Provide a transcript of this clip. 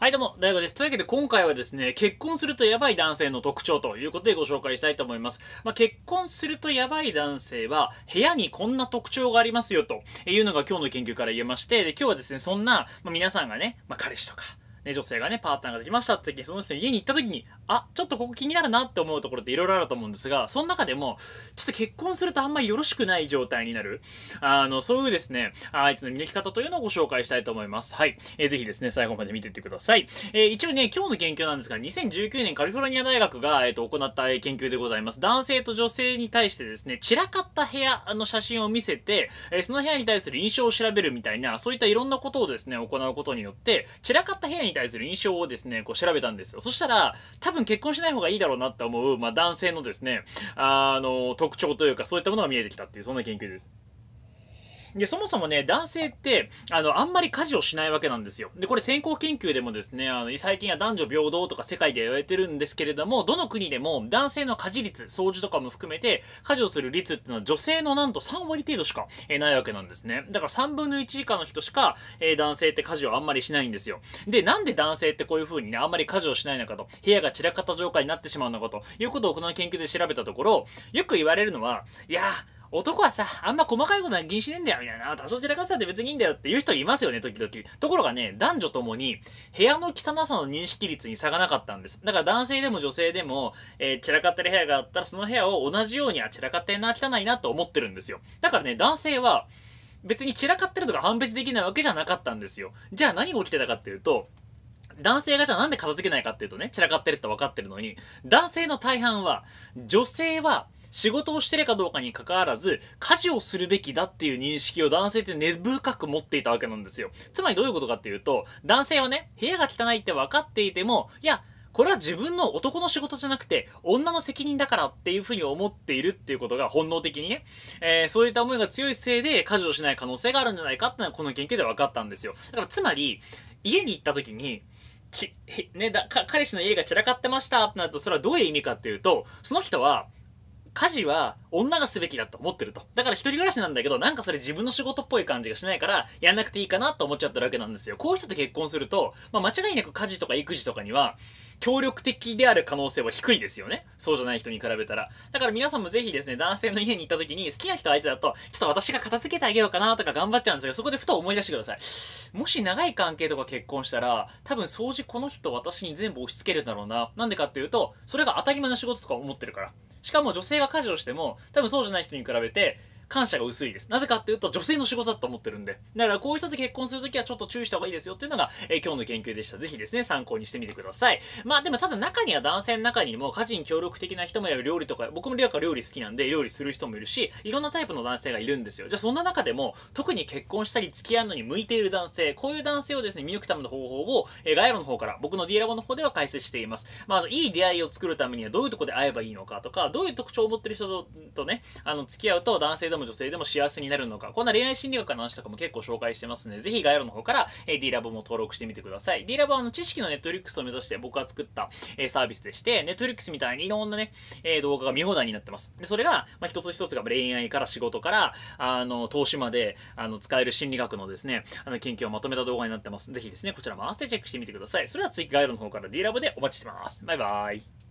はいどうも、大悟です。というわけで今回はですね、結婚するとやばい男性の特徴ということでご紹介したいと思います。まあ、結婚するとやばい男性は、部屋にこんな特徴がありますよというのが今日の研究から言えまして、で今日はですね、そんな、まあ、皆さんがね、まあ、彼氏とか、ね、女性がね、パートナーができましたって時に、その人に家に行った時に、あ、ちょっとここ気になるなって思うところっていろいろあると思うんですが、その中でも、ちょっと結婚するとあんまりよろしくない状態になる、あの、そういうですね、相手の見抜き方というのをご紹介したいと思います。はい。えー、ぜひですね、最後まで見てってください。えー、一応ね、今日の研究なんですが、2019年カリフォルニア大学が、えっ、ー、と、行った研究でございます。男性と女性に対してですね、散らかった部屋の写真を見せて、えー、その部屋に対する印象を調べるみたいな、そういったいろんなことをですね、行うことによって、散らかった部屋にに対する印象をですね、こう調べたんですよ。そしたら、多分結婚しない方がいいだろうなって思う、まあ、男性のですね、あの、特徴というか、そういったものが見えてきたっていう、そんな研究です。で、そもそもね、男性って、あの、あんまり家事をしないわけなんですよ。で、これ先行研究でもですね、あの、最近は男女平等とか世界で言われてるんですけれども、どの国でも男性の家事率、掃除とかも含めて、家事をする率っていうのは女性のなんと3割程度しか、えないわけなんですね。だから3分の1以下の人しか、えー、男性って家事をあんまりしないんですよ。で、なんで男性ってこういう風にね、あんまり家事をしないのかと、部屋が散らかった状態になってしまうのかということをこの研究で調べたところ、よく言われるのは、いやー、男はさ、あんま細かいことは気にしねえんだよ、みたいな。多少散らかすなって別にいいんだよっていう人いますよね、時々。ところがね、男女ともに、部屋の汚さの認識率に差がなかったんです。だから男性でも女性でも、えー、散らかってる部屋があったら、その部屋を同じように、あ、散らかってんな、汚いなと思ってるんですよ。だからね、男性は、別に散らかってるとか判別できないわけじゃなかったんですよ。じゃあ何が起きてたかっていうと、男性がじゃあなんで片付けないかっていうとね、散らかってるって分かってるのに、男性の大半は、女性は、仕事をしてるかどうかに関わらず、家事をするべきだっていう認識を男性って根深く持っていたわけなんですよ。つまりどういうことかっていうと、男性はね、部屋が汚いって分かっていても、いや、これは自分の男の仕事じゃなくて、女の責任だからっていうふうに思っているっていうことが本能的にね、えー、そういった思いが強いせいで家事をしない可能性があるんじゃないかっていうのはこの研究で分かったんですよ。だからつまり、家に行った時に、ち、ね、だ、彼氏の家が散らかってましたってなると、それはどういう意味かっていうと、その人は、家事は女がすべきだと思ってると。だから一人暮らしなんだけど、なんかそれ自分の仕事っぽい感じがしないから、やんなくていいかなと思っちゃってるわけなんですよ。こういう人と結婚すると、まあ、間違いなく家事とか育児とかには、協力的である可能性は低いですよね。そうじゃない人に比べたら。だから皆さんもぜひですね、男性の家に行った時に好きな人相手だと、ちょっと私が片付けてあげようかなとか頑張っちゃうんですけど、そこでふと思い出してください。もし長い関係とか結婚したら、多分掃除この人私に全部押し付けるんだろうな。なんでかっていうと、それが当たり前の仕事とか思ってるから。しかも女性が家事をしても多分そうじゃない人に比べて感謝が薄いです。なぜかっていうと、女性の仕事だと思ってるんで。だから、こういう人と結婚するときはちょっと注意した方がいいですよっていうのが、えー、今日の研究でした。ぜひですね、参考にしてみてください。まあ、でもただ中には男性の中にも、家人協力的な人もいる料理とか、僕もリアか料理好きなんで、料理する人もいるし、いろんなタイプの男性がいるんですよ。じゃあ、そんな中でも、特に結婚したり付き合うのに向いている男性、こういう男性をですね、見抜くための方法を、えー、概要の方から、僕の D ラボの方では解説しています。まあ、いい出会いを作るためにはどういうとこで会えばいいのかとか、どういう特徴を持ってる人とね、あの、付き合うと男性でもの女性でも幸せになるのか、こんな恋愛心理学の話とかも結構紹介してますので、ぜひ概要欄の方から、えー、D ラボも登録してみてください。D ラボはあの知識のネットフリックスを目指して僕が作った、えー、サービスでして、ネットフリックスみたいにいろんなね、えー、動画が見放題になってます。で、それが、まあ、一つ一つが恋愛から仕事から、あの、投資まで、あの、使える心理学のですね、あの、研究をまとめた動画になってます。ぜひですね、こちらも合わせてチェックしてみてください。それでは次概要欄の方から D ラボでお待ちしてます。バイバイ。